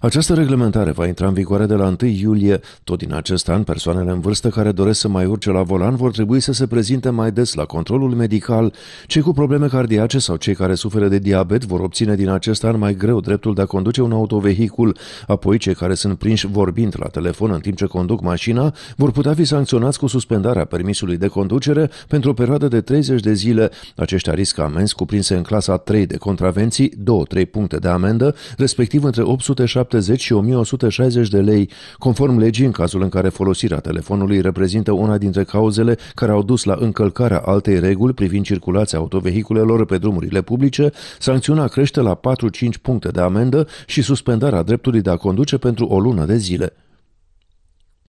Această reglementare va intra în vigoare de la 1 iulie. Tot din acest an, persoanele în vârstă care doresc să mai urce la volan vor trebui să se prezinte mai des la controlul medical. Cei cu probleme cardiace sau cei care suferă de diabet vor obține din acest an mai greu dreptul de a conduce un autovehicul, apoi cei care sunt prinși vorbind la telefon în timp ce conduc mașina vor putea fi sancționați cu suspendarea permisului de conducere pentru o perioadă de 30 de zile. Aceștia riscă amenzi cuprinse în clasa 3 de contravenții, 2-3 puncte de amendă, respectiv între 800 1170 și 1160 de lei, conform legii în cazul în care folosirea telefonului reprezintă una dintre cauzele care au dus la încălcarea altei reguli privind circulația autovehiculelor pe drumurile publice, sancțiunea crește la 4-5 puncte de amendă și suspendarea dreptului de a conduce pentru o lună de zile.